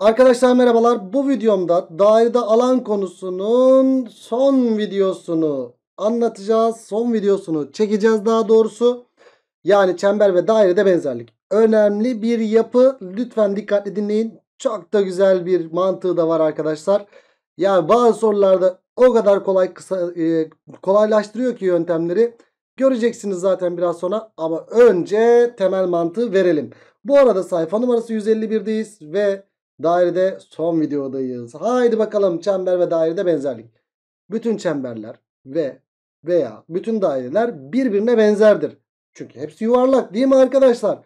Arkadaşlar merhabalar. Bu videomda dairede alan konusunun son videosunu anlatacağız. Son videosunu çekeceğiz daha doğrusu. Yani çember ve dairede benzerlik. Önemli bir yapı. Lütfen dikkatli dinleyin. Çok da güzel bir mantığı da var arkadaşlar. Yani bazı sorularda o kadar kolay kısa, e, kolaylaştırıyor ki yöntemleri. Göreceksiniz zaten biraz sonra ama önce temel mantığı verelim. Bu arada sayfa numarası 151'deyiz ve Dairede son videodayız. Haydi bakalım çember ve dairede benzerlik. Bütün çemberler ve veya bütün daireler birbirine benzerdir. Çünkü hepsi yuvarlak değil mi arkadaşlar?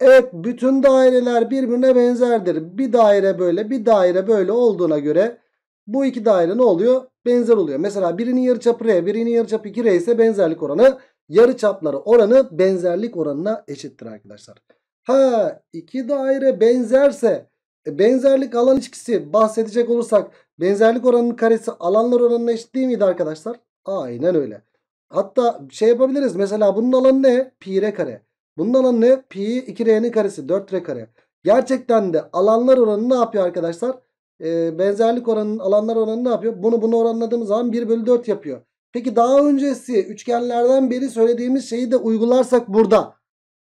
Evet bütün daireler birbirine benzerdir. Bir daire böyle bir daire böyle olduğuna göre bu iki daire ne oluyor? Benzer oluyor. Mesela birinin yarıçapı R birinin yarıçapı 2R ise benzerlik oranı yarıçapları oranı benzerlik oranına eşittir arkadaşlar. Ha iki daire benzerse e, benzerlik alan ilişkisi bahsedecek olursak benzerlik oranının karesi alanlar oranına eşit değil miydi arkadaşlar? Aynen öyle. Hatta şey yapabiliriz. Mesela bunun alanı ne? Pi r kare. Bunun alanı ne? Pi 2r'nin karesi 4r kare. Gerçekten de alanlar oranı ne yapıyor arkadaşlar? Ee, benzerlik oranının alanlar oranı ne yapıyor? Bunu bunu oranladığımız zaman 1 bölü 4 yapıyor. Peki daha öncesi üçgenlerden beri söylediğimiz şeyi de uygularsak burada.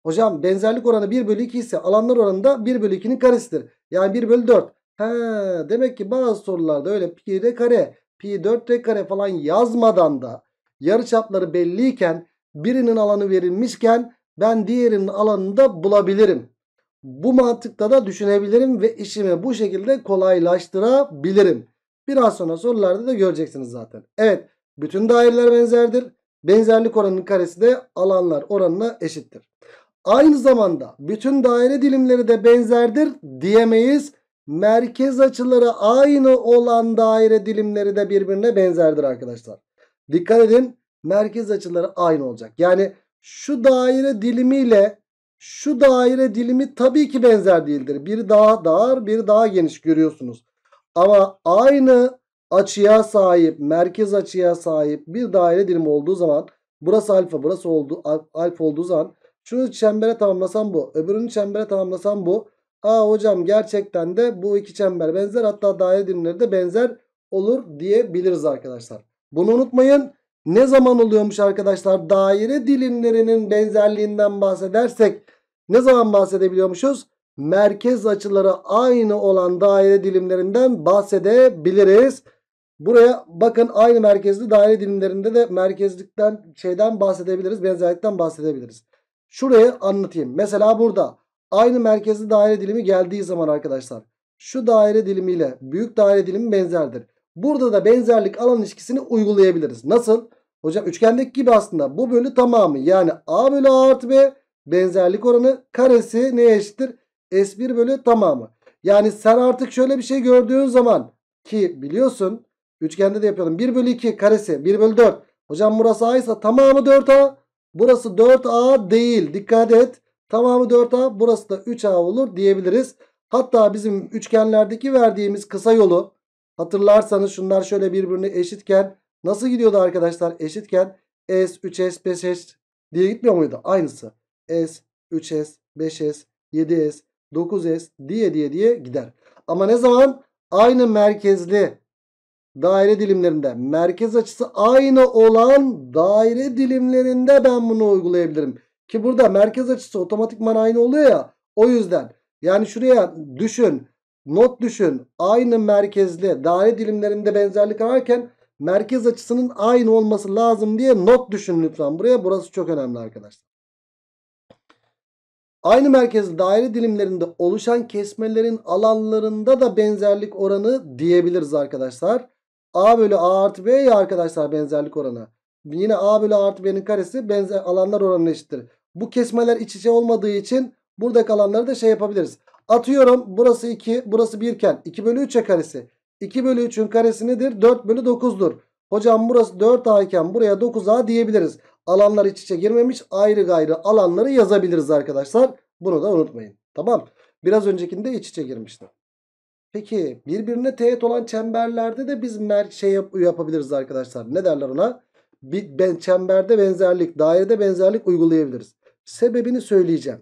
Hocam benzerlik oranı 1 bölü 2 ise alanlar oranı da 1 bölü 2'nin karesidir. Yani 1 bölü 4. He, demek ki bazı sorularda öyle pi de kare, pi 4 de kare falan yazmadan da yarıçapları belliyken birinin alanı verilmişken ben diğerinin alanını da bulabilirim. Bu mantıkta da düşünebilirim ve işimi bu şekilde kolaylaştırabilirim. Biraz sonra sorularda da göreceksiniz zaten. Evet bütün daireler benzerdir. Benzerlik oranının karesi de alanlar oranına eşittir. Aynı zamanda bütün daire dilimleri de benzerdir diyemeyiz. Merkez açıları aynı olan daire dilimleri de birbirine benzerdir arkadaşlar. Dikkat edin merkez açıları aynı olacak. Yani şu daire dilimiyle şu daire dilimi tabii ki benzer değildir. Biri daha dar, biri daha geniş görüyorsunuz. Ama aynı açıya sahip, merkez açıya sahip bir daire dilimi olduğu zaman burası alfa, burası oldu, alfa olduğu zaman şunu çembere tamamlasam bu. Öbürünü çembere tamamlasam bu. Aa hocam gerçekten de bu iki çember benzer. Hatta daire dilimleri de benzer olur diyebiliriz arkadaşlar. Bunu unutmayın. Ne zaman oluyormuş arkadaşlar? Daire dilimlerinin benzerliğinden bahsedersek ne zaman bahsedebiliyormuşuz? Merkez açıları aynı olan daire dilimlerinden bahsedebiliriz. Buraya bakın aynı merkezli daire dilimlerinde de merkezlikten şeyden bahsedebiliriz. Benzerlikten bahsedebiliriz. Şuraya anlatayım. Mesela burada aynı merkezli daire dilimi geldiği zaman arkadaşlar şu daire dilimiyle büyük daire dilimi benzerdir. Burada da benzerlik alan ilişkisini uygulayabiliriz. Nasıl? Hocam üçgendeki gibi aslında bu bölü tamamı yani a bölü a artı b benzerlik oranı karesi neye eşittir? S1 bölü tamamı. Yani sen artık şöyle bir şey gördüğün zaman ki biliyorsun üçgende de yapalım 1 bölü 2 karesi 1 bölü 4. Hocam burası a ise tamamı 4a Burası 4A değil. Dikkat et. Tamamı 4A. Burası da 3A olur diyebiliriz. Hatta bizim üçgenlerdeki verdiğimiz kısa yolu hatırlarsanız şunlar şöyle birbirine eşitken nasıl gidiyordu arkadaşlar? Eşitken S, 3S, 5S diye gitmiyor muydu? Aynısı. S, 3S, 5S, 7S, 9S diye diye diye gider. Ama ne zaman? Aynı merkezli daire dilimlerinde merkez açısı aynı olan daire dilimlerinde ben bunu uygulayabilirim. Ki burada merkez açısı otomatikman aynı oluyor ya. O yüzden yani şuraya düşün not düşün aynı merkezli daire dilimlerinde benzerlik ararken merkez açısının aynı olması lazım diye not düşün lütfen. Buraya burası çok önemli arkadaşlar. Aynı merkezli daire dilimlerinde oluşan kesmelerin alanlarında da benzerlik oranı diyebiliriz arkadaşlar. A bölü A artı B ya arkadaşlar benzerlik oranı. Yine A bölü A artı B'nin karesi benzer alanlar oranına eşittir. Bu kesmeler iç içe olmadığı için buradaki alanları da şey yapabiliriz. Atıyorum burası 2 burası 1 iken 2 bölü 3'e karesi. 2 bölü 3'ün karesi nedir? 4 bölü 9'dur. Hocam burası 4A iken buraya 9A diyebiliriz. Alanlar iç içe girmemiş ayrı gayrı alanları yazabiliriz arkadaşlar. Bunu da unutmayın. Tamam. Biraz öncekinde iç içe girmişti. Peki birbirine teğet olan çemberlerde de biz mer şey yap yapabiliriz arkadaşlar. Ne derler ona? Bir, ben, çemberde benzerlik, dairede benzerlik uygulayabiliriz. Sebebini söyleyeceğim.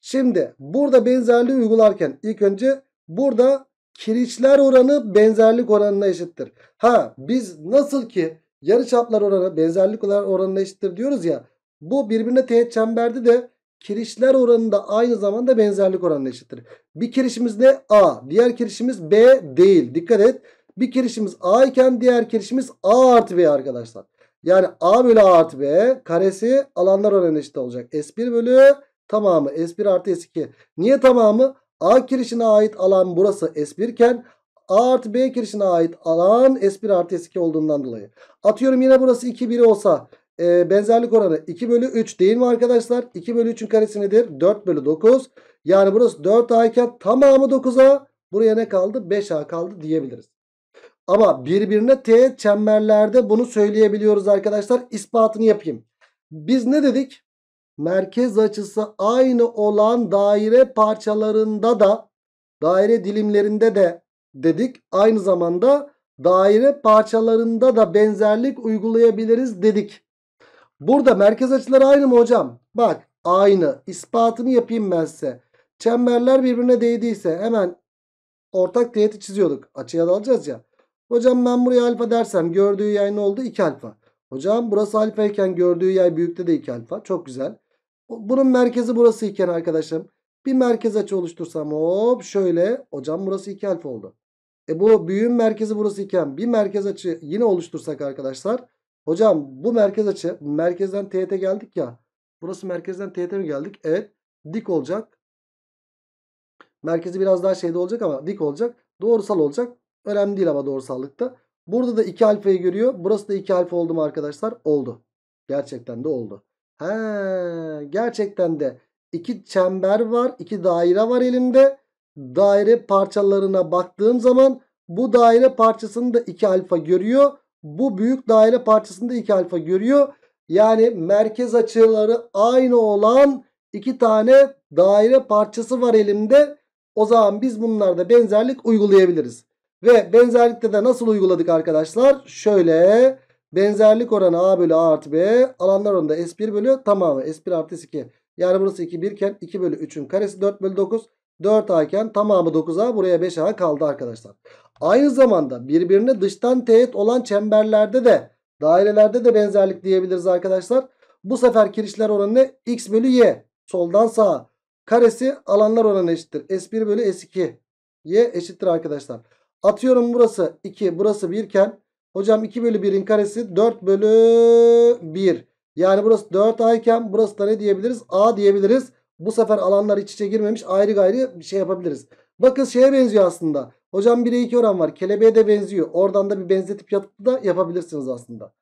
Şimdi burada benzerliği uygularken ilk önce burada kiriçler oranı benzerlik oranına eşittir. Ha biz nasıl ki yarıçaplar oranı benzerlik oranına eşittir diyoruz ya. Bu birbirine teğet çemberde de kirişler oranında aynı zamanda benzerlik oranına eşittir. Bir kirişimiz ne? A. Diğer kirişimiz B değil. Dikkat et. Bir kirişimiz A iken diğer kirişimiz A artı B arkadaşlar. Yani A bölü A artı B karesi alanlar oranına eşit olacak. S1 bölü tamamı S1 artı S2. Niye tamamı? A kirişine ait alan burası S1 iken A artı B kirişine ait alan S1 artı S2 olduğundan dolayı. Atıyorum yine burası 2 1 olsa e, benzerlik oranı 2 bölü 3 değil mi arkadaşlar? 2 bölü 3'ün karesi nedir? 4 bölü 9. Yani burası 4A iken tamamı 9A. Buraya ne kaldı? 5A kaldı diyebiliriz. Ama birbirine teğet çemberlerde bunu söyleyebiliyoruz arkadaşlar. İspatını yapayım. Biz ne dedik? Merkez açısı aynı olan daire parçalarında da daire dilimlerinde de dedik. Aynı zamanda daire parçalarında da benzerlik uygulayabiliriz dedik. Burada merkez açıları aynı mı hocam? Bak aynı. İspatını yapayım ben size. Çemberler birbirine değdiyse hemen ortak teğeti çiziyorduk. Açıya dalacağız ya. Hocam ben buraya alfa dersem gördüğü yay ne oldu? 2 alfa. Hocam burası alfa iken gördüğü yay büyükte de 2 alfa. Çok güzel. Bunun merkezi burası iken arkadaşım. Bir merkez açı oluştursam hop şöyle. Hocam burası 2 alfa oldu. E bu büyüğün merkezi burası iken bir merkez açı yine oluştursak arkadaşlar. Hocam bu merkez açı merkezden teğete geldik ya. Burası merkezden teğete mi geldik? Evet. Dik olacak. Merkezi biraz daha şeyde olacak ama dik olacak. Doğrusal olacak. Önemli değil ama doğrusallıkta. Burada da 2 alfayı görüyor. Burası da 2 alfa oldu mu arkadaşlar? Oldu. Gerçekten de oldu. He, gerçekten de iki çember var. iki daire var elimde. Daire parçalarına baktığım zaman bu daire parçasını da 2 alfa görüyor bu büyük daire parçasında iki alfa görüyor. Yani merkez açıları aynı olan iki tane daire parçası var elimde. O zaman biz bunlarda benzerlik uygulayabiliriz. Ve benzerlikte de nasıl uyguladık arkadaşlar? Şöyle benzerlik oranı A bölü A artı B alanlar onda S1 bölü tamamı S1 artı S2. Yani burası 2 1 iken 2 bölü 3'ün karesi 4 bölü 9. 4A iken tamamı 9A buraya 5A kaldı arkadaşlar. Aynı zamanda birbirine dıştan teğet olan çemberlerde de dairelerde de benzerlik diyebiliriz arkadaşlar. Bu sefer kirişler oranı X bölü Y. Soldan sağa. Karesi alanlar oranı eşittir. S1 bölü S2. Y eşittir arkadaşlar. Atıyorum burası 2 burası 1 iken hocam 2 bölü 1'in karesi 4 bölü 1. Yani burası 4A iken burası da ne diyebiliriz? A diyebiliriz. Bu sefer alanlar iç içe girmemiş ayrı gayrı bir şey yapabiliriz. Bakın şeye benziyor aslında. Hocam 1'e 2 oran var. Kelebeğe de benziyor. Oradan da bir benzetip yapıp da yapabilirsiniz aslında.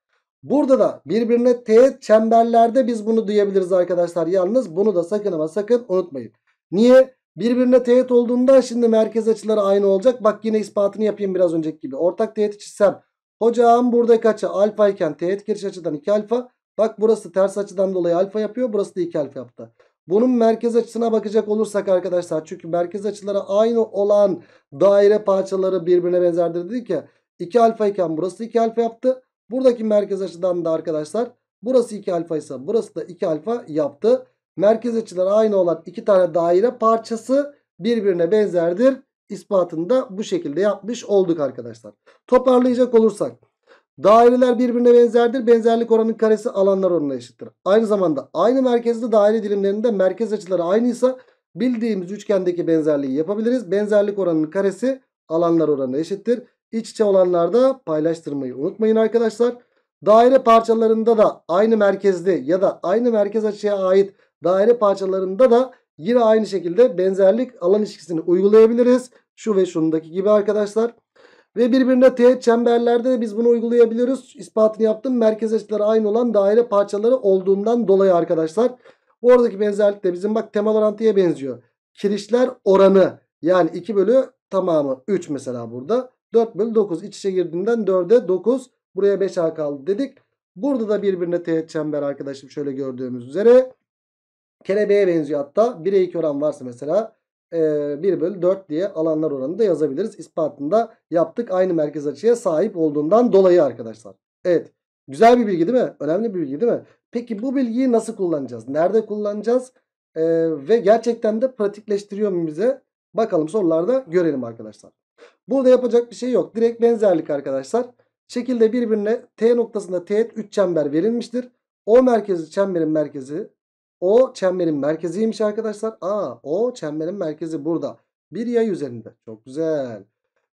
Burada da birbirine teğet çemberlerde biz bunu duyabiliriz arkadaşlar. Yalnız bunu da sakın ama sakın unutmayın. Niye? Birbirine teğet olduğunda şimdi merkez açıları aynı olacak. Bak yine ispatını yapayım biraz önceki gibi. Ortak teğeti çizsem. Hocam burada açı alfa iken teğet giriş açıdan 2 alfa. Bak burası ters açıdan dolayı alfa yapıyor. Burası da 2 alfa yaptı. Bunun merkez açısına bakacak olursak arkadaşlar çünkü merkez açıları aynı olan daire parçaları birbirine benzerdir dedik ya. 2 alfa iken burası 2 alfa yaptı. Buradaki merkez açıdan da arkadaşlar burası 2 alfa ise burası da 2 alfa yaptı. Merkez açıları aynı olan iki tane daire parçası birbirine benzerdir. İspatını da bu şekilde yapmış olduk arkadaşlar. Toparlayacak olursak Daireler birbirine benzerdir. Benzerlik oranının karesi alanlar oranına eşittir. Aynı zamanda aynı merkezde daire dilimlerinde merkez açıları aynıysa bildiğimiz üçgendeki benzerliği yapabiliriz. Benzerlik oranının karesi alanlar oranına eşittir. İç içe olanlarda paylaştırmayı unutmayın arkadaşlar. Daire parçalarında da aynı merkezde ya da aynı merkez açıya ait daire parçalarında da yine aynı şekilde benzerlik alan ilişkisini uygulayabiliriz. Şu ve şundaki gibi arkadaşlar. Ve birbirine teğet çemberlerde de biz bunu uygulayabiliyoruz. İspatını yaptım. Merkez açıları aynı olan daire parçaları olduğundan dolayı arkadaşlar. Oradaki benzerlik de bizim bak temel orantıya benziyor. Kirişler oranı yani 2 bölü tamamı 3 mesela burada. 4 bölü 9 iç içe girdiğinden 4'e 9 buraya 5A kaldı dedik. Burada da birbirine teğet çember arkadaşım şöyle gördüğümüz üzere. Kelebeğe benziyor hatta 1'e 2 oran varsa mesela 1 ee, bölü 4 diye alanlar oranını da yazabiliriz. İspatını da yaptık. Aynı merkez açıya sahip olduğundan dolayı arkadaşlar. Evet. Güzel bir bilgi değil mi? Önemli bir bilgi değil mi? Peki bu bilgiyi nasıl kullanacağız? Nerede kullanacağız? Ee, ve gerçekten de pratikleştiriyor mu bize? Bakalım sorularda görelim arkadaşlar. Burada yapacak bir şey yok. Direkt benzerlik arkadaşlar. Şekilde birbirine T noktasında t 3 çember verilmiştir. O merkezi çemberin merkezi o çemberin merkeziymiş arkadaşlar. A o çemberin merkezi burada. Bir yay üzerinde. Çok güzel.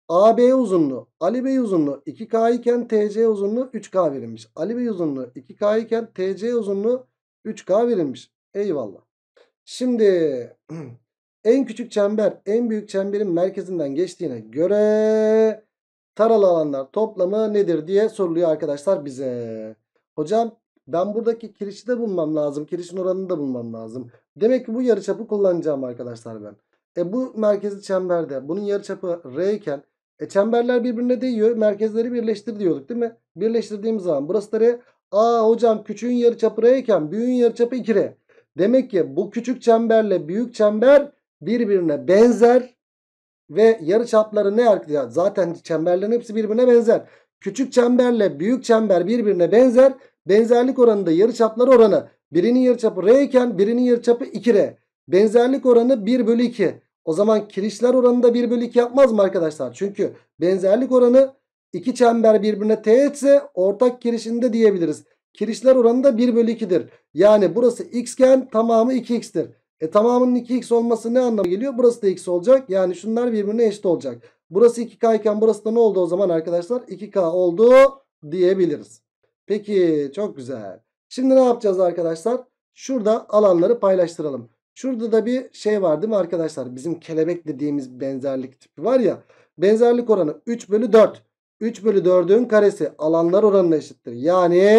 AB uzunluğu, Ali Bey uzunluğu 2K iken TC uzunluğu 3K verilmiş. Ali Bey uzunluğu 2K iken TC uzunluğu 3K verilmiş. Eyvallah. Şimdi en küçük çember en büyük çemberin merkezinden geçtiğine göre taralı alanlar toplamı nedir diye soruluyor arkadaşlar bize. Hocam ben buradaki kirişi de bulmam lazım. Kirişin oranını da bulmam lazım. Demek ki bu yarıçapı kullanacağım arkadaşlar ben. E bu merkezi çemberde. Bunun yarıçapı R iken e çemberler birbirine değiyor. Merkezleri birleştir diyorduk değil mi? Birleştirdiğim zaman burası da R. Aa hocam küçüğün yarıçapı R iken büyüğün yarıçapı 2R. Demek ki bu küçük çemberle büyük çember birbirine benzer ve yarıçapları ne arkadaşlar? Zaten çemberlerin hepsi birbirine benzer. Küçük çemberle büyük çember birbirine benzer. Benzerlik oranı da yarıçaplar oranı. Birinin yarıçapı R iken birinin yarıçapı 2R. Benzerlik oranı 1 bölü 2. O zaman kirişler oranı da 1 bölü 2 yapmaz mı arkadaşlar? Çünkü benzerlik oranı iki çember birbirine teğetse ortak kirişinde diyebiliriz. Kirişler oranı da 1 bölü 2'dir. Yani burası x iken tamamı 2x'tir. E tamamının 2x olması ne anlama geliyor? Burası da x olacak. Yani şunlar birbirine eşit olacak. Burası 2k iken burası da ne oldu o zaman arkadaşlar? 2k oldu diyebiliriz. Peki çok güzel. Şimdi ne yapacağız arkadaşlar? Şurada alanları paylaştıralım. Şurada da bir şey var değil mi arkadaşlar? Bizim kelebek dediğimiz benzerlik tipi var ya. Benzerlik oranı 3 bölü 4. 3 bölü 4'ün karesi alanlar oranına eşittir. Yani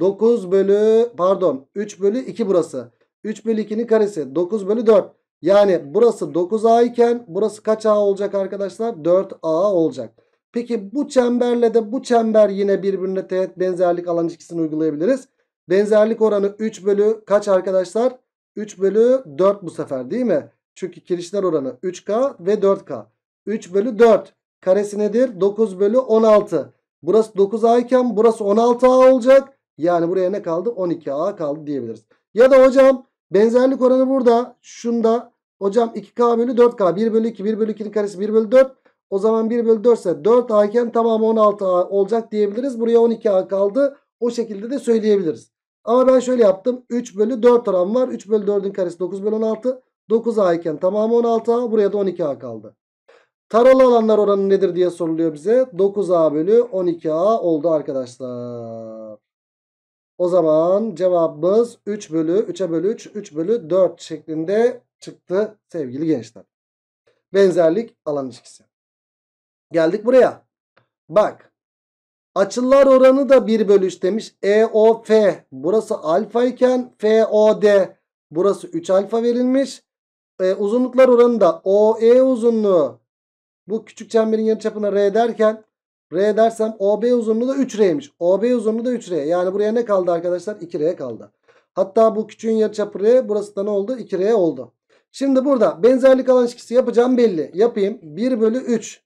9 bölü pardon 3 bölü 2 burası. 3 bölü 2'nin karesi 9 bölü 4. Yani burası 9A iken burası kaç A olacak arkadaşlar? 4A olacak. Peki bu çemberle de bu çember yine birbirine teğet benzerlik alan ikisini uygulayabiliriz. Benzerlik oranı 3 bölü kaç arkadaşlar? 3 bölü 4 bu sefer değil mi? Çünkü kirişler oranı 3K ve 4K. 3 bölü 4 karesi nedir? 9 bölü 16. Burası 9A iken burası 16A olacak. Yani buraya ne kaldı? 12A kaldı diyebiliriz. Ya da hocam benzerlik oranı burada. Şunda hocam 2K bölü 4K. 1 bölü 2, 1 bölü 2'nin karesi 1 bölü 4. O zaman 1 bölü 4 ise 4A iken tamamı 16A olacak diyebiliriz. Buraya 12A kaldı. O şekilde de söyleyebiliriz. Ama ben şöyle yaptım. 3 bölü 4 oran var. 3 bölü 4'ün karesi 9 bölü 16. 9A iken tamamı 16A. Buraya da 12A kaldı. Taralı alanlar oranı nedir diye soruluyor bize. 9A bölü 12A oldu arkadaşlar. O zaman cevabımız 3 bölü 3'e bölü 3, 3 bölü 4 şeklinde çıktı sevgili gençler. Benzerlik alan ilişkisi. Geldik buraya. Bak. Açılar oranı da 1 bölü 3 demiş. EOF burası alfa iken FOD burası 3 alfa verilmiş. E, uzunluklar oranı da OE uzunluğu bu küçük çemberin yarıçapına R derken R dersem OB uzunluğu da 3R'ymiş. OB uzunluğu da 3R. Yani buraya ne kaldı arkadaşlar? 2R kaldı. Hatta bu küçüğün yarıçapı R. Burası da ne oldu? 2R oldu. Şimdi burada benzerlik alan ilişkisi yapacağım belli. Yapayım. 1 bölü 3.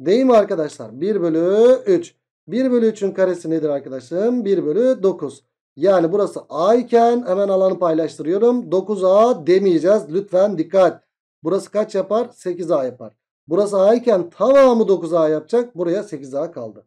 Değil mi arkadaşlar? 1 bölü 3. 1 bölü 3'ün karesi nedir arkadaşım? 1 bölü 9. Yani burası A iken hemen alanı paylaştırıyorum. 9A demeyeceğiz. Lütfen dikkat. Burası kaç yapar? 8A yapar. Burası A iken tamamı 9A yapacak. Buraya 8A kaldı.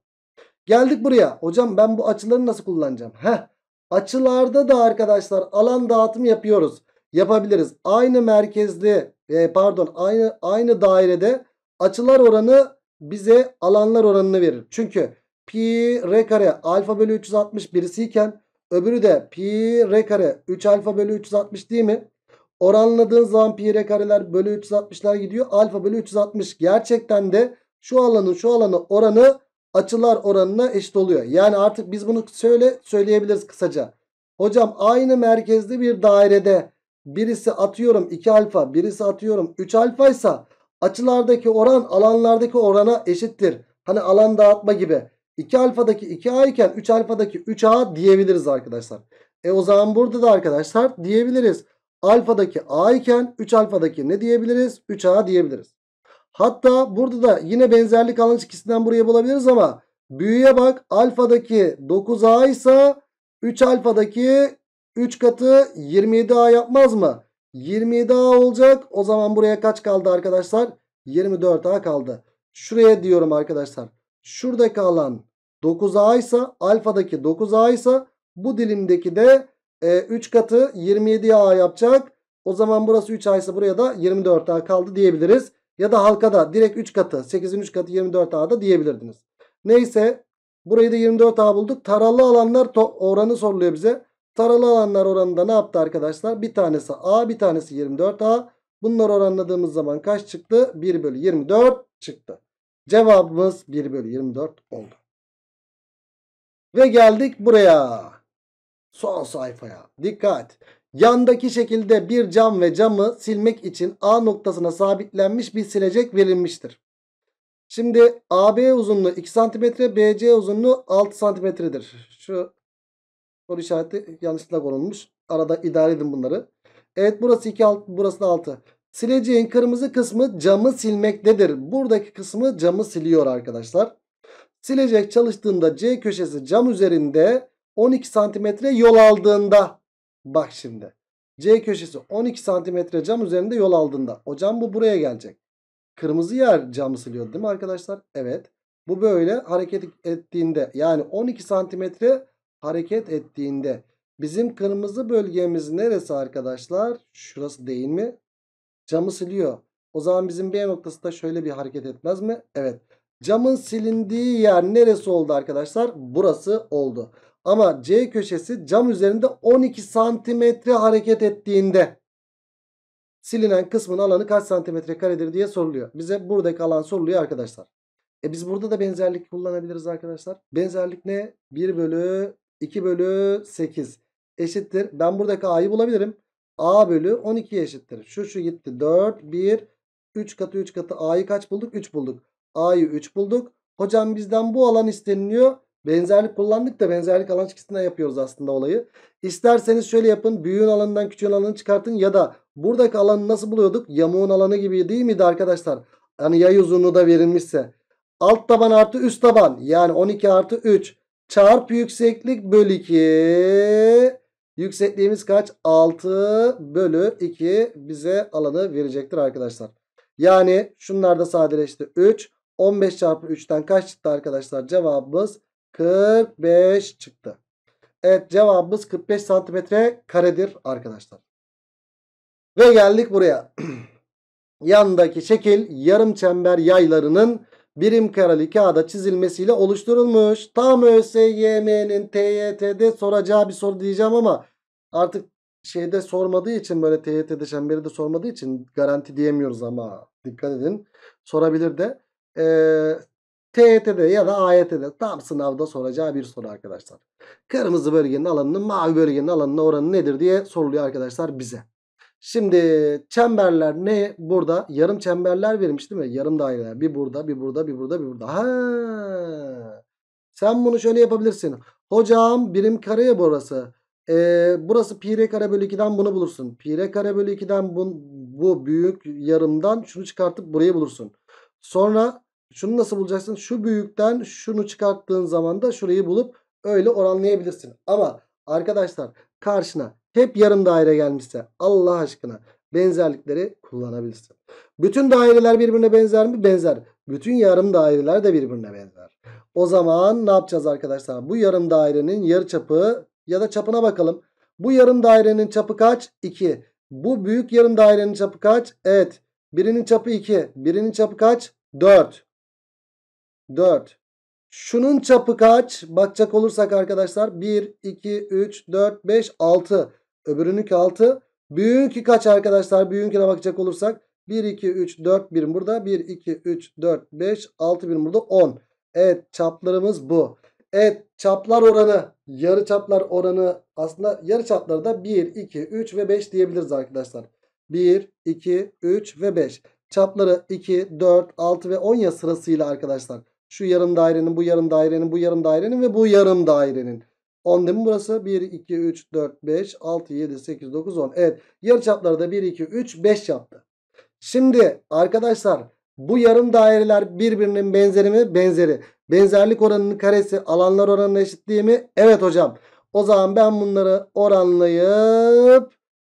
Geldik buraya. Hocam ben bu açıları nasıl kullanacağım? Heh. Açılarda da arkadaşlar alan dağıtımı yapıyoruz. Yapabiliriz. Aynı merkezli e, pardon aynı aynı dairede açılar oranı bize alanlar oranını verir. Çünkü pi r kare alfa bölü 360 birisi iken öbürü de pi r kare 3 alfa bölü 360 değil mi? Oranladığın zaman pi r kareler bölü 360'lar gidiyor. Alfa bölü 360 gerçekten de şu alanın şu alanı oranı açılar oranına eşit oluyor. Yani artık biz bunu söyle söyleyebiliriz kısaca. Hocam aynı merkezli bir dairede birisi atıyorum 2 alfa birisi atıyorum 3 alfaysa Açılardaki oran alanlardaki orana eşittir. Hani alan dağıtma gibi. 2 alfadaki 2A iken 3 alfadaki 3A diyebiliriz arkadaşlar. E o zaman burada da arkadaşlar diyebiliriz. Alfadaki A iken 3 alfadaki ne diyebiliriz? 3A diyebiliriz. Hatta burada da yine benzerlik alan çizgisinden buraya bulabiliriz ama büyüye bak. Alfadaki 9A ise 3 alfadaki 3 katı 27A yapmaz mı? 27A olacak. O zaman buraya kaç kaldı arkadaşlar? 24A kaldı. Şuraya diyorum arkadaşlar. Şuradaki alan 9A ise alfadaki 9A ise bu dilimdeki de e, 3 katı 27A yapacak. O zaman burası 3A ise buraya da 24A kaldı diyebiliriz. Ya da halkada direkt 3 katı 8'in 3 katı 24 da diyebilirdiniz. Neyse burayı da 24A bulduk. Taralı alanlar oranı soruluyor bize. Taralı alanlar oranında ne yaptı arkadaşlar? Bir tanesi A bir tanesi 24A. Bunları oranladığımız zaman kaç çıktı? 1 bölü 24 çıktı. Cevabımız 1 bölü 24 oldu. Ve geldik buraya. Son sayfaya. Dikkat. Yandaki şekilde bir cam ve camı silmek için A noktasına sabitlenmiş bir silecek verilmiştir. Şimdi AB uzunluğu 2 cm, BC uzunluğu 6 cm'dir. Şu Soru işareti yanlışlıkla konulmuş. Arada idare edin bunları. Evet burası 2 burası da 6. Sileceğin kırmızı kısmı camı silmektedir. Buradaki kısmı camı siliyor arkadaşlar. Silecek çalıştığında C köşesi cam üzerinde 12 santimetre yol aldığında. Bak şimdi. C köşesi 12 santimetre cam üzerinde yol aldığında. O cam bu buraya gelecek. Kırmızı yer camı siliyor değil mi arkadaşlar? Evet. Bu böyle hareket ettiğinde yani 12 santimetre hareket ettiğinde bizim kırmızı bölgemiz neresi arkadaşlar? Şurası değil mi? Camı siliyor. O zaman bizim B noktası da şöyle bir hareket etmez mi? Evet. Camın silindiği yer neresi oldu arkadaşlar? Burası oldu. Ama C köşesi cam üzerinde 12 santimetre hareket ettiğinde silinen kısmın alanı kaç santimetre karedir diye soruluyor. Bize buradaki alan soruluyor arkadaşlar. E biz burada da benzerlik kullanabiliriz arkadaşlar. Benzerlik ne? 1 bölü 2 bölü 8 eşittir. Ben buradaki a'yı bulabilirim. a bölü 12 eşittir. Şu şu gitti. 4, 1, 3 katı 3 katı a'yı kaç bulduk? 3 bulduk. a'yı 3 bulduk. Hocam bizden bu alan isteniliyor. Benzerlik kullandık da benzerlik alan çizgisinden yapıyoruz aslında olayı. İsterseniz şöyle yapın. Büyüğün alanından küçüğün alanını çıkartın. Ya da buradaki alanı nasıl buluyorduk? Yamuğun alanı gibi değil miydi arkadaşlar? Yani yay uzunluğu da verilmişse. Alt taban artı üst taban. Yani 12 artı 3. Çarp yükseklik bölü 2. Yüksekliğimiz kaç? 6 bölü 2 bize alanı verecektir arkadaşlar. Yani şunlar da sadeleşti. 3. 15 çarpı 3'ten kaç çıktı arkadaşlar? Cevabımız 45 çıktı. Evet cevabımız 45 santimetre karedir arkadaşlar. Ve geldik buraya. Yandaki şekil yarım çember yaylarının birim kareli kağıda çizilmesiyle oluşturulmuş. Tam ÖSYM'nin TYT'de soracağı bir soru diyeceğim ama artık şeyde sormadığı için böyle TYT'de çemberi de sormadığı için garanti diyemiyoruz ama dikkat edin. Sorabilir de. Ee, TYT'de ya da AYT'de tam sınavda soracağı bir soru arkadaşlar. Kırmızı bölgenin alanının mavi bölgenin alanına oranı nedir diye soruluyor arkadaşlar bize. Şimdi çemberler ne? Burada yarım çemberler verilmiş değil mi? Yarım daireler. Bir burada, bir burada, bir burada, bir burada. Ha. Sen bunu şöyle yapabilirsin. Hocam birim kare ya burası. Ee, burası pi r kare bölü 2'den bunu bulursun. Pi r kare bölü 2'den bu, bu büyük yarımdan şunu çıkartıp burayı bulursun. Sonra şunu nasıl bulacaksın? Şu büyükten şunu çıkarttığın zaman da şurayı bulup öyle oranlayabilirsin. Ama arkadaşlar karşına hep yarım daire gelmişse Allah aşkına benzerlikleri kullanabilirsin. Bütün daireler birbirine benzer mi? Benzer. Bütün yarım daireler de birbirine benzer. O zaman ne yapacağız arkadaşlar? Bu yarım dairenin yarıçapı ya da çapına bakalım. Bu yarım dairenin çapı kaç? 2. Bu büyük yarım dairenin çapı kaç? Evet. Birinin çapı 2. Birinin çapı kaç? 4. 4. Şunun çapı kaç? Bakacak olursak arkadaşlar 1, 2, 3, 4, 5, 6. Öbürününki 6. Büyüğünki kaç arkadaşlar? Büyüğünkine bakacak olursak 1, 2, 3, 4 birim burada. 1, 2, 3, 4, 5, 6 birim burada. 10. Evet çaplarımız bu. Evet çaplar oranı yarı çaplar oranı aslında yarı çapları da 1, 2, 3 ve 5 diyebiliriz arkadaşlar. 1, 2, 3 ve 5. Çapları 2, 4, 6 ve 10 ya sırasıyla arkadaşlar. Şu yarım dairenin, bu yarım dairenin, bu yarım dairenin ve bu yarım dairenin. 10 değil mi burası? 1, 2, 3, 4, 5, 6, 7, 8, 9, 10. Evet yarı çapları da 1, 2, 3, 5 yaptı. Şimdi arkadaşlar bu yarım daireler birbirinin benzeri mi? Benzeri. Benzerlik oranının karesi alanlar oranına eşitliği mi? Evet hocam. O zaman ben bunları oranlayıp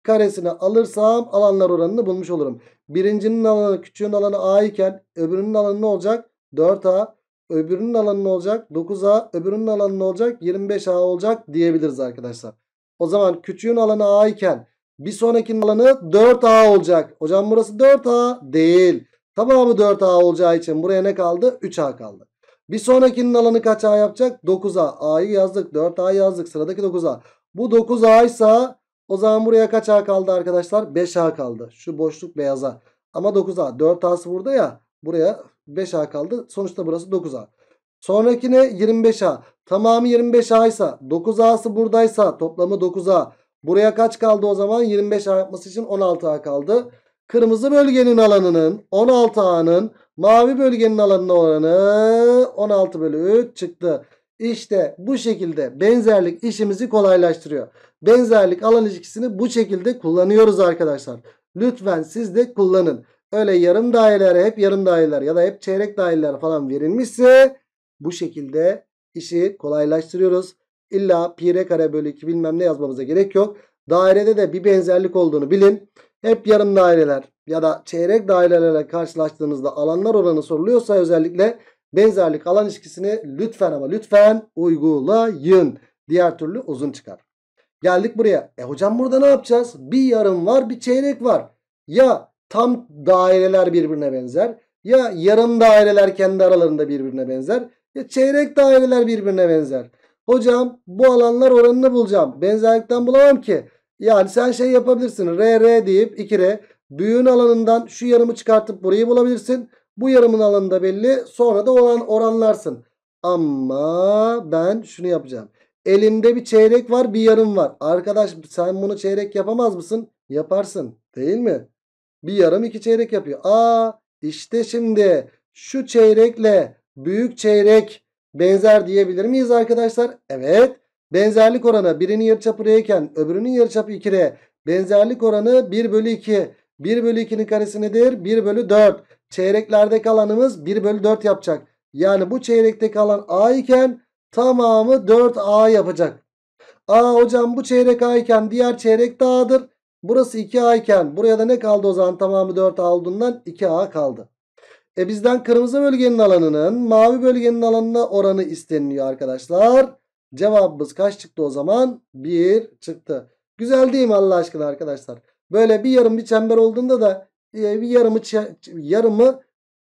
karesini alırsam alanlar oranını bulmuş olurum. Birincinin alanı küçüğün alanı A iken öbürünün alanı ne olacak? 4A öbürünün alanı ne olacak? 9A öbürünün alanı ne olacak? 25A olacak diyebiliriz arkadaşlar. O zaman küçüğün alanı A iken bir sonrakinin alanı 4A olacak. Hocam burası 4A değil. Tamamı 4A olacağı için buraya ne kaldı? 3A kaldı. Bir sonrakinin alanı kaç A yapacak? 9A. A'yı yazdık. 4A yazdık. Sıradaki 9A. Bu 9A ise o zaman buraya kaç A kaldı arkadaşlar? 5A kaldı. Şu boşluk beyaza. Ama 9A. 4A'sı burada ya. Buraya 5A kaldı. Sonuçta burası 9A. Sonrakine 25A. Tamamı 25A ise 9A'sı buradaysa toplamı 9A. Buraya kaç kaldı o zaman? 25A yapması için 16A kaldı. Kırmızı bölgenin alanının 16A'nın mavi bölgenin alanının oranı 16 bölü 3 çıktı. İşte bu şekilde benzerlik işimizi kolaylaştırıyor. Benzerlik alan ilişkisini bu şekilde kullanıyoruz arkadaşlar. Lütfen siz de kullanın öyle yarım dairelere hep yarım daireler ya da hep çeyrek daireler falan verilmişse bu şekilde işi kolaylaştırıyoruz. İlla pi r kare bölü 2 bilmem ne yazmamıza gerek yok. Dairede de bir benzerlik olduğunu bilin. Hep yarım daireler ya da çeyrek dairelerle karşılaştığınızda alanlar oranı soruluyorsa özellikle benzerlik alan ilişkisini lütfen ama lütfen uygulayın. Diğer türlü uzun çıkar. Geldik buraya. E hocam burada ne yapacağız? Bir yarım var bir çeyrek var. Ya tam daireler birbirine benzer. Ya yarım daireler kendi aralarında birbirine benzer. Ya çeyrek daireler birbirine benzer. Hocam bu alanlar oranını bulacağım. Benzerlikten bulamam ki. Yani sen şey yapabilirsin. R, R deyip 2R. Büyüğün alanından şu yarımı çıkartıp burayı bulabilirsin. Bu yarımın alanı belli. Sonra da olan oranlarsın. Ama ben şunu yapacağım. Elimde bir çeyrek var bir yarım var. Arkadaş sen bunu çeyrek yapamaz mısın? Yaparsın değil mi? Bir yarım iki çeyrek yapıyor. Aa işte şimdi şu çeyrekle büyük çeyrek benzer diyebilir miyiz arkadaşlar? Evet. Benzerlik oranı birinin yarıçapı R'yken öbürünün yarıçapı 2R. Benzerlik oranı 1 bölü 2. 1 bölü 2'nin karesi nedir? 1 bölü 4. Çeyreklerde kalanımız 1 bölü 4 yapacak. Yani bu çeyrekte kalan A iken tamamı 4A yapacak. Aa hocam bu çeyrek A iken diğer çeyrek de A'dır. Burası 2A iken buraya da ne kaldı o zaman? Tamamı 4A olduğundan 2A kaldı. E bizden kırmızı bölgenin alanının mavi bölgenin alanına oranı isteniliyor arkadaşlar. Cevabımız kaç çıktı o zaman? 1 çıktı. Güzel değil mi Allah aşkına arkadaşlar? Böyle bir yarım bir çember olduğunda da e, bir yarımı yarımı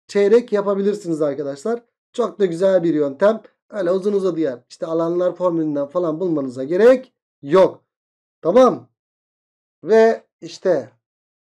çeyrek yapabilirsiniz arkadaşlar. Çok da güzel bir yöntem. Öyle uzun uzadıya işte alanlar formülünden falan bulmanıza gerek yok. Tamam. Ve işte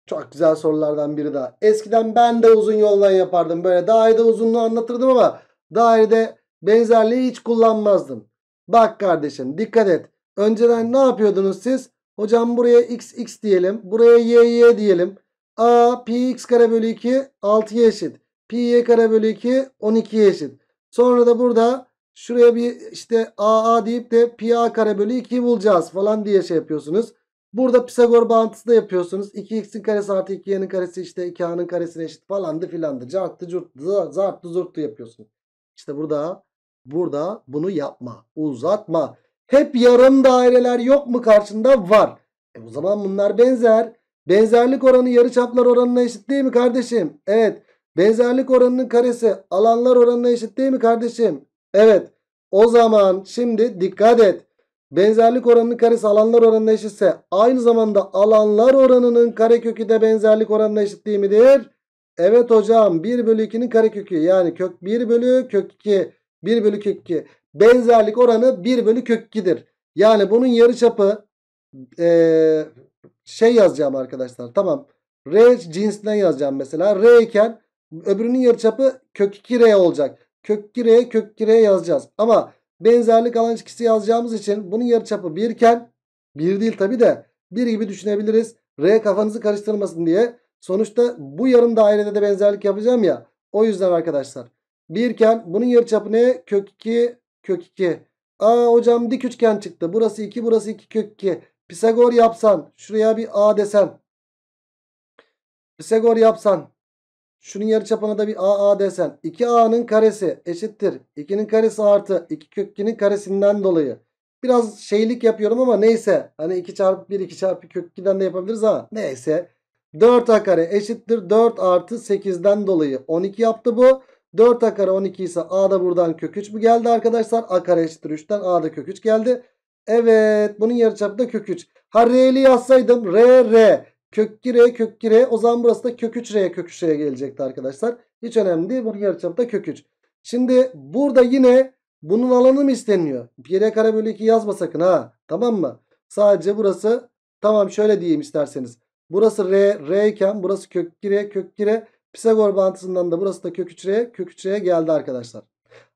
çok güzel sorulardan biri daha. Eskiden ben de uzun yoldan yapardım. Böyle dairede uzunluğu anlatırdım ama dairede benzerliği hiç kullanmazdım. Bak kardeşim dikkat et. Önceden ne yapıyordunuz siz? Hocam buraya x x diyelim. Buraya y y diyelim. A pi x kare bölü 2 6'ya eşit. Pi y kare bölü 2 12'ye eşit. Sonra da burada şuraya bir işte aa a deyip de pi a kare bölü 2'yi bulacağız falan diye şey yapıyorsunuz. Burada Pisagor bağıntısı da yapıyorsunuz. 2x'in karesi artı 2y'nin karesi işte 2a'nın karesine eşit falandı filandı. Carttı curttu zarttı zurttu yapıyorsunuz. İşte burada burada bunu yapma. Uzatma. Hep yarım daireler yok mu karşında? Var. E o zaman bunlar benzer. Benzerlik oranı yarıçaplar oranına eşit değil mi kardeşim? Evet. Benzerlik oranının karesi alanlar oranına eşit değil mi kardeşim? Evet. O zaman şimdi dikkat et. Benzerlik oranının karesi alanlar oranına eşitse aynı zamanda alanlar oranının karekökü de benzerlik oranına eşit değil midir? Evet hocam 1 bölü 2'nin karekökü yani kök 1 bölü kök 2 1 bölü kök 2 benzerlik oranı 1 bölü kök 2'dir. Yani bunun yarıçapı ee, şey yazacağım arkadaşlar tamam R cinsinden yazacağım mesela R iken öbürünün yarıçapı kök 2R olacak. Kök 2R kök 2R yazacağız ama Benzerlik alan ilişkisi yazacağımız için bunun yarıçapı 1 iken 1 değil tabi de 1 gibi düşünebiliriz. R kafanızı karıştırmasın diye. Sonuçta bu yarım dairede de benzerlik yapacağım ya. O yüzden arkadaşlar 1 iken bunun yarıçapı ne? Kök 2 kök 2. Aa hocam dik üçgen çıktı. Burası 2 burası 2 kök 2. Pisagor yapsan şuraya bir A desen. Pisagor yapsan Şunun yarıçapına da bir AA desen. 2A'nın karesi eşittir. 2'nin karesi artı 2 kök 2'nin karesinden dolayı. Biraz şeylik yapıyorum ama neyse. Hani 2 çarpı 1 2 çarpı kök 2'den de yapabiliriz ha. Neyse. 4A kare eşittir 4 artı 8'den dolayı 12 yaptı bu. 4 a kare 12 ise a da buradan kök 3 mü geldi arkadaşlar? a kare eşittir 3'ten a da kök 3 geldi. Evet bunun yarıçapı da kök 3. Ha r'li yazsaydım r r. Kök 2 kök 2 O zaman burası da kök 3R kök 3R gelecekti arkadaşlar. Hiç önemli değil. Bunun yarıçapı da kök 3. Şimdi burada yine bunun alanı mı isteniyor? 1'e kare bölü 2 yazma sakın ha. Tamam mı? Sadece burası tamam şöyle diyeyim isterseniz. Burası R, R iken burası kök 2 kök 2 Pisagor bağıntısından da burası da kök 3R kök 3R geldi arkadaşlar.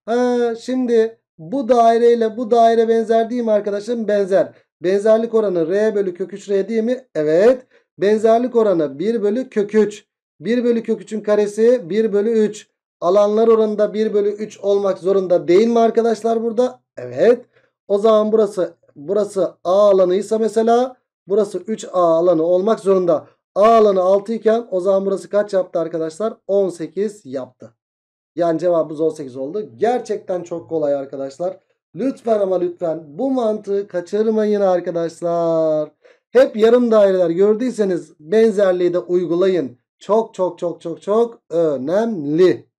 Ha, şimdi bu daire ile bu daire benzer değil mi arkadaşım? Benzer. Benzerlik oranı R bölü kök 3R değil mi? Evet. Benzerlik oranı 1 bölü kök 3. 1 bölü kök 3'ün karesi 1 bölü 3. Alanlar oranında 1 bölü 3 olmak zorunda değil mi arkadaşlar burada? Evet. O zaman burası burası A alanıysa mesela burası 3A alanı olmak zorunda. A alanı 6 iken o zaman burası kaç yaptı arkadaşlar? 18 yaptı. Yani cevabımız 18 oldu. Gerçekten çok kolay arkadaşlar. Lütfen ama lütfen bu mantığı kaçırmayın arkadaşlar. Hep yarım daireler gördüyseniz benzerliği de uygulayın. Çok çok çok çok çok önemli.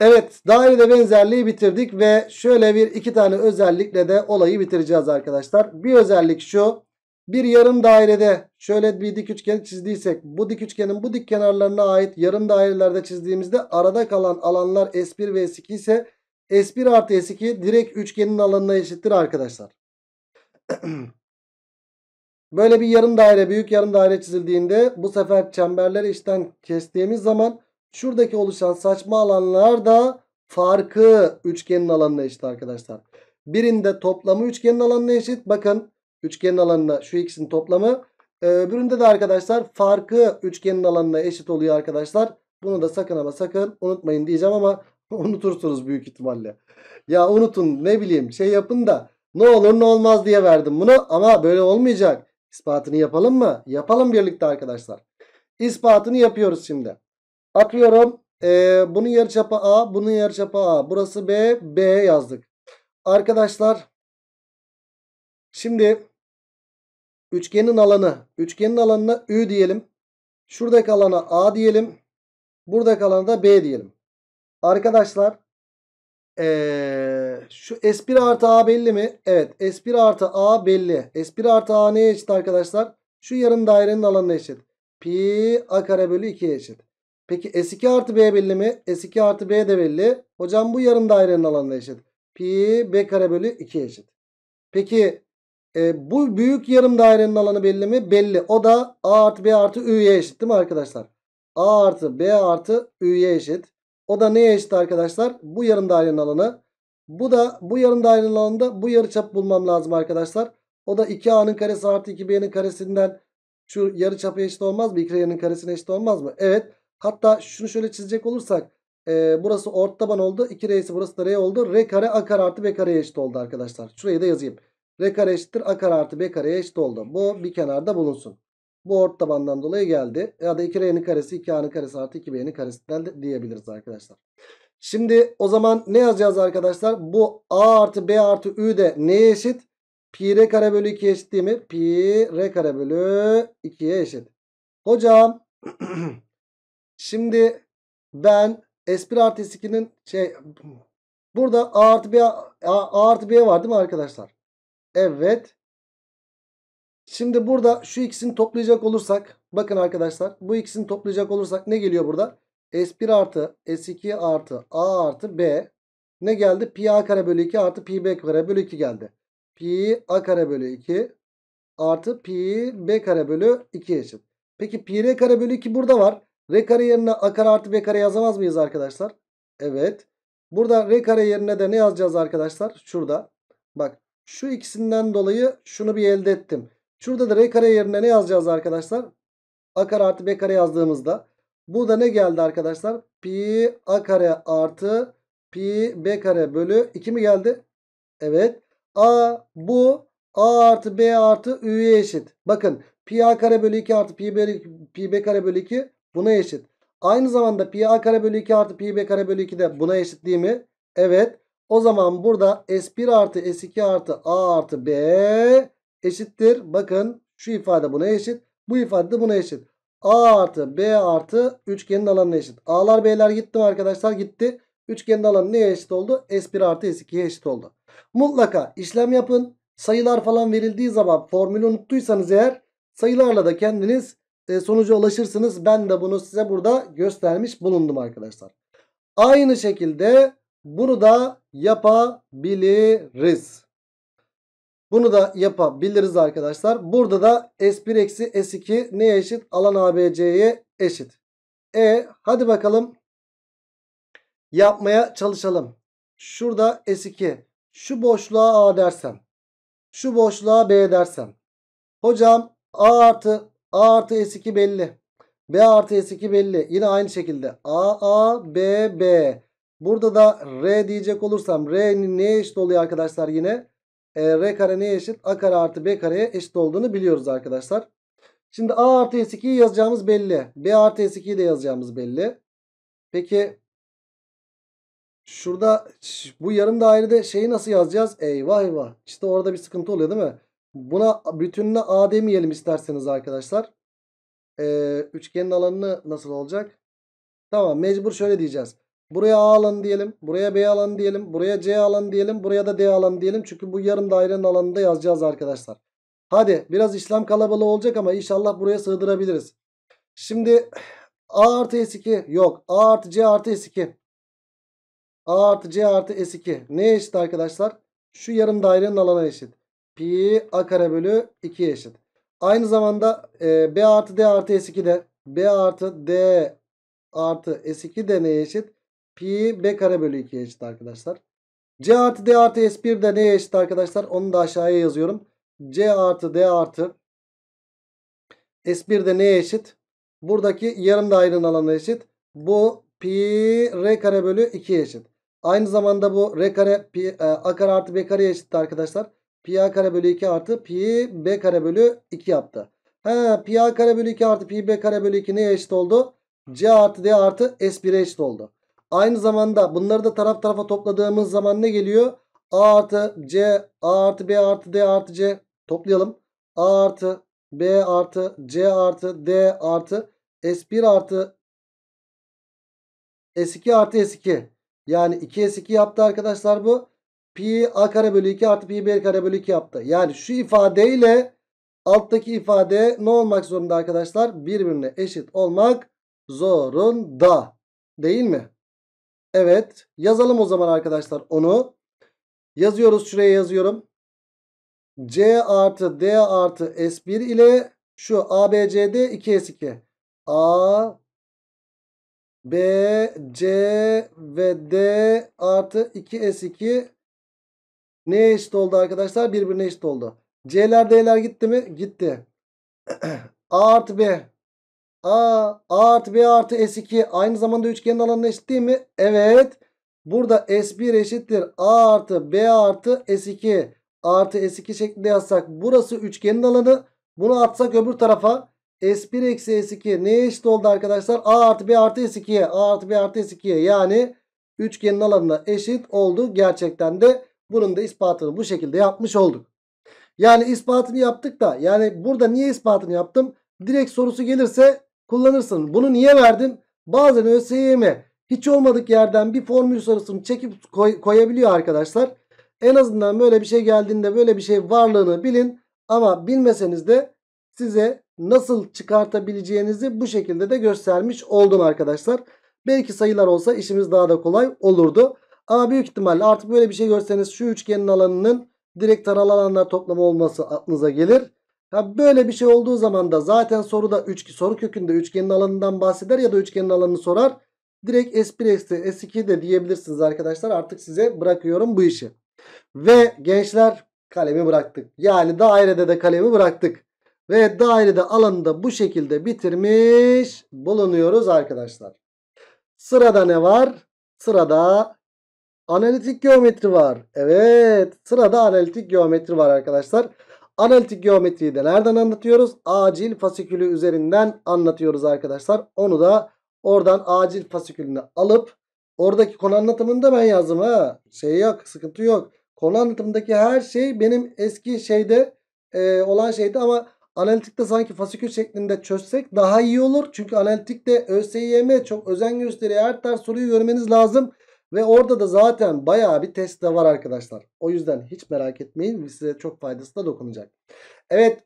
Evet dairede benzerliği bitirdik ve şöyle bir iki tane özellikle de olayı bitireceğiz arkadaşlar. Bir özellik şu. Bir yarım dairede şöyle bir dik üçgen çizdiysek bu dik üçgenin bu dik kenarlarına ait yarım dairelerde çizdiğimizde arada kalan alanlar S1 ve S2 ise S1 artı S2 direkt üçgenin alanına eşittir arkadaşlar. Böyle bir yarım daire büyük yarım daire çizildiğinde bu sefer çemberleri içten kestiğimiz zaman şuradaki oluşan saçma alanlar da farkı üçgenin alanına eşit arkadaşlar. Birinde toplamı üçgenin alanına eşit. Bakın üçgenin alanına şu ikisinin toplamı. Ee, öbüründe de arkadaşlar farkı üçgenin alanına eşit oluyor arkadaşlar. Bunu da sakın ama sakın unutmayın diyeceğim ama unutursunuz büyük ihtimalle. Ya unutun ne bileyim şey yapın da ne olur ne olmaz diye verdim bunu ama böyle olmayacak. İspatını yapalım mı? Yapalım birlikte arkadaşlar. İspatını yapıyoruz şimdi. Atıyorum. E, bunun yarıçapı A. Bunun yarıçapı A. Burası B. B yazdık. Arkadaşlar. Şimdi. Üçgenin alanı. Üçgenin alanına Ü diyelim. Şuradaki alana A diyelim. Buradaki alana da B diyelim. Arkadaşlar. Eee şu S1 artı A belli mi? Evet S1 artı A belli. S1 artı A neye eşit arkadaşlar? Şu yarım dairenin alanına eşit. Pi A kare bölü 2'ye eşit. Peki S2 artı B belli mi? S2 artı B de belli. Hocam bu yarım dairenin alanına eşit. Pi B kare bölü 2'ye eşit. Peki e, bu büyük yarım dairenin alanı belli mi? Belli. O da A artı B artı Ü'ye eşit değil mi arkadaşlar? A artı B artı Ü'ye eşit. O da neye eşit arkadaşlar? Bu yarım dairenin alanı bu da bu yarım dairenin alanında bu çap bulmam lazım arkadaşlar. O da 2a'nın karesi artı 2b'nin karesinden şu yarı çapı eşit olmaz mı? 2 karenin karesine eşit olmaz mı? Evet. Hatta şunu şöyle çizecek olursak e, burası ort taban oldu. 2 re'si burası da r oldu. R kare a kare artı b kareye eşit oldu arkadaşlar. Şurayı da yazayım. R kare eşittir a kare artı b kareye eşit oldu. Bu bir kenarda bulunsun. Bu ort tabandan dolayı geldi. Ya da 2 r'nin karesi 2a'nın karesi artı 2b'nin karesinden de diyebiliriz arkadaşlar. Şimdi o zaman ne yazacağız arkadaşlar? Bu a artı b artı ü de neye eşit? Pi r kare bölü 2 eşit değil mi? Pi r kare bölü 2'ye eşit. Hocam şimdi ben S1 artı 2nin şey burada A artı B A, A artı B var değil mi arkadaşlar? Evet. Şimdi burada şu ikisini toplayacak olursak bakın arkadaşlar bu ikisini toplayacak olursak ne geliyor burada? S1 artı S2 artı A artı B ne geldi? Pi A kare bölü 2 artı Pi B kare bölü 2 geldi. Pi A kare bölü 2 artı Pi B kare bölü 2 eşit. Peki Pi R kare bölü 2 burada var. R kare yerine A kare artı B kare yazamaz mıyız arkadaşlar? Evet. Burada R kare yerine de ne yazacağız arkadaşlar? Şurada. Bak şu ikisinden dolayı şunu bir elde ettim. Şurada da R kare yerine ne yazacağız arkadaşlar? A kare artı B kare yazdığımızda Burada ne geldi arkadaşlar? Pi a kare artı pi b kare bölü 2 mi geldi? Evet. A bu a artı b artı ü'ye eşit. Bakın pi a kare bölü 2 artı pi b, pi b kare bölü 2 buna eşit. Aynı zamanda pi a kare bölü 2 artı pi b kare bölü 2 de buna eşit değil mi? Evet. O zaman burada s1 artı s2 artı a artı b eşittir. Bakın şu ifade buna eşit. Bu ifade de buna eşit. A artı B artı üçgenin alanına eşit. A'lar B'ler gitti mi arkadaşlar? Gitti. Üçgenin alanı neye eşit oldu? S1 artı S2'ye eşit oldu. Mutlaka işlem yapın. Sayılar falan verildiği zaman formülü unuttuysanız eğer sayılarla da kendiniz e, sonuca ulaşırsınız. Ben de bunu size burada göstermiş bulundum arkadaşlar. Aynı şekilde bunu da yapabiliriz. Bunu da yapabiliriz arkadaşlar. Burada da S1 eksi S2 neye eşit? Alan ABC'ye eşit. E hadi bakalım yapmaya çalışalım. Şurada S2. Şu boşluğa A dersem. Şu boşluğa B dersem. Hocam A artı A artı S2 belli. B artı S2 belli. Yine aynı şekilde A A B B. Burada da R diyecek olursam R'nin neye eşit oluyor arkadaşlar yine? E, R kare neye eşit? A kare artı B kareye eşit olduğunu biliyoruz arkadaşlar. Şimdi A artı S2'yi yazacağımız belli. B artı S2'yi de yazacağımız belli. Peki şurada bu yarım dairede şeyi nasıl yazacağız? Eyvah eyvah. İşte orada bir sıkıntı oluyor değil mi? Buna bütününe A demeyelim isterseniz arkadaşlar. Ee, üçgenin alanını nasıl olacak? Tamam mecbur şöyle diyeceğiz. Buraya A alan diyelim. Buraya B alan diyelim. Buraya C alan diyelim. Buraya da D alan diyelim. Çünkü bu yarım dairenin alanında yazacağız arkadaşlar. Hadi biraz işlem kalabalığı olacak ama inşallah buraya sığdırabiliriz. Şimdi A artı S2 yok. A artı C artı S2. A artı C artı S2. Neye eşit arkadaşlar? Şu yarım dairenin alana eşit. Pi A kare bölü 2 eşit. Aynı zamanda e, B artı D artı S2 de B artı D artı S2 de neye eşit? Pi b kare bölü 2'ye eşit arkadaşlar. C artı D artı S1 de neye eşit arkadaşlar? Onu da aşağıya yazıyorum. C artı D artı S1 de neye eşit? Buradaki yarım dairenin alanına eşit. Bu pi r kare bölü 2'ye eşit. Aynı zamanda bu r kare pi, e, a kare artı b kare eşitti arkadaşlar. Pi a kare bölü 2 artı pi b kare bölü 2 yaptı. He, pi a kare bölü 2 artı pi b kare bölü 2 neye eşit oldu? C artı D artı S1'e eşit oldu. Aynı zamanda bunları da taraf tarafa topladığımız zaman ne geliyor? A artı C, A artı B artı D artı C toplayalım. A artı B artı C artı D artı S1 artı S2 artı S2. Yani 2S2 yaptı arkadaşlar bu. Pi A kare bölü 2 artı pi B kare bölü 2 yaptı. Yani şu ifadeyle alttaki ifade ne olmak zorunda arkadaşlar? Birbirine eşit olmak zorunda. Değil mi? Evet yazalım o zaman arkadaşlar onu. Yazıyoruz şuraya yazıyorum. C artı D artı S1 ile şu ABCD 2S2. A B C ve D artı 2S2 neye eşit oldu arkadaşlar? Birbirine eşit oldu. C'ler D'ler gitti mi? Gitti. A artı B A, A artı B artı S2 aynı zamanda üçgenin alanına eşit değil mi? Evet. Burada S1 eşittir. A artı B artı S2 artı S2 şeklinde yazsak. Burası üçgenin alanı. Bunu atsak öbür tarafa. S1 eksi S2 neye eşit oldu arkadaşlar? A artı B artı S2'ye. A artı B artı S2'ye. Yani üçgenin alanına eşit oldu. Gerçekten de bunun da ispatını bu şekilde yapmış olduk. Yani ispatını yaptık da yani burada niye ispatını yaptım? Direkt sorusu gelirse kullanırsın. Bunu niye verdim? Bazen ÖSYM e hiç olmadık yerden bir formül sorusunu çekip koy, koyabiliyor arkadaşlar. En azından böyle bir şey geldiğinde böyle bir şey varlığını bilin. Ama bilmeseniz de size nasıl çıkartabileceğinizi bu şekilde de göstermiş oldum arkadaşlar. Belki sayılar olsa işimiz daha da kolay olurdu. Ama büyük ihtimalle artık böyle bir şey görseniz şu üçgenin alanının direkt taralı alanlar toplamı olması aklınıza gelir. Ha böyle bir şey olduğu zaman da zaten soruda üç, soru kökünde üçgenin alanından bahseder ya da üçgenin alanını sorar. Direkt S1 eksi S2 de diyebilirsiniz arkadaşlar. Artık size bırakıyorum bu işi. Ve gençler kalemi bıraktık. Yani dairede de kalemi bıraktık. Ve dairede alanı da bu şekilde bitirmiş bulunuyoruz arkadaşlar. Sırada ne var? Sırada analitik geometri var. Evet sırada analitik geometri var arkadaşlar. Arkadaşlar. Analitik geometriyi de nereden anlatıyoruz? Acil fasikülü üzerinden anlatıyoruz arkadaşlar. Onu da oradan acil fasikülünü alıp oradaki konu anlatımında ben yazdım ha. Şey yok sıkıntı yok. Konu anlatımındaki her şey benim eski şeyde e, olan şeydi ama analitikte sanki fasikül şeklinde çözsek daha iyi olur. Çünkü analitikte ÖSYM çok özen gösteriyor. Her tarz soruyu görmeniz lazım. Ve orada da zaten bayağı bir test de var arkadaşlar. O yüzden hiç merak etmeyin. Size çok faydası da dokunacak. Evet.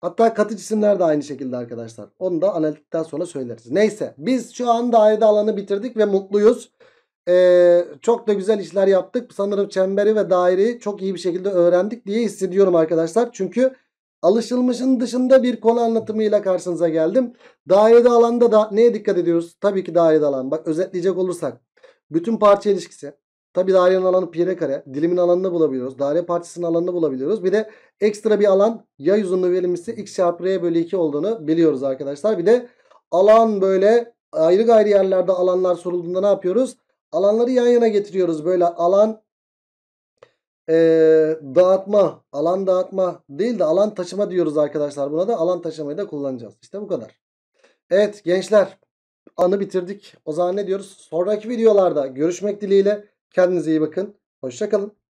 Hatta katı cisimler de aynı şekilde arkadaşlar. Onu da analitikten sonra söyleriz. Neyse. Biz şu an dairede alanı bitirdik ve mutluyuz. Ee, çok da güzel işler yaptık. Sanırım çemberi ve daireyi çok iyi bir şekilde öğrendik diye hissediyorum arkadaşlar. Çünkü alışılmışın dışında bir konu anlatımıyla karşınıza geldim. Daire alanda da neye dikkat ediyoruz? Tabii ki daire alan. Bak özetleyecek olursak bütün parça ilişkisi. Tabi dairenin alanı pire kare. Dilimin alanını bulabiliyoruz. Daire parçasının alanını bulabiliyoruz. Bir de ekstra bir alan yay uzunluğu verilmişse x çarpı r bölü 2 olduğunu biliyoruz arkadaşlar. Bir de alan böyle ayrı gayrı yerlerde alanlar sorulduğunda ne yapıyoruz? Alanları yan yana getiriyoruz. Böyle alan e, dağıtma, alan dağıtma değil de alan taşıma diyoruz arkadaşlar. Buna da alan taşımayı da kullanacağız. İşte bu kadar. Evet gençler anı bitirdik. O zaman ne diyoruz? Sonraki videolarda görüşmek dileğiyle. Kendinize iyi bakın. Hoşçakalın.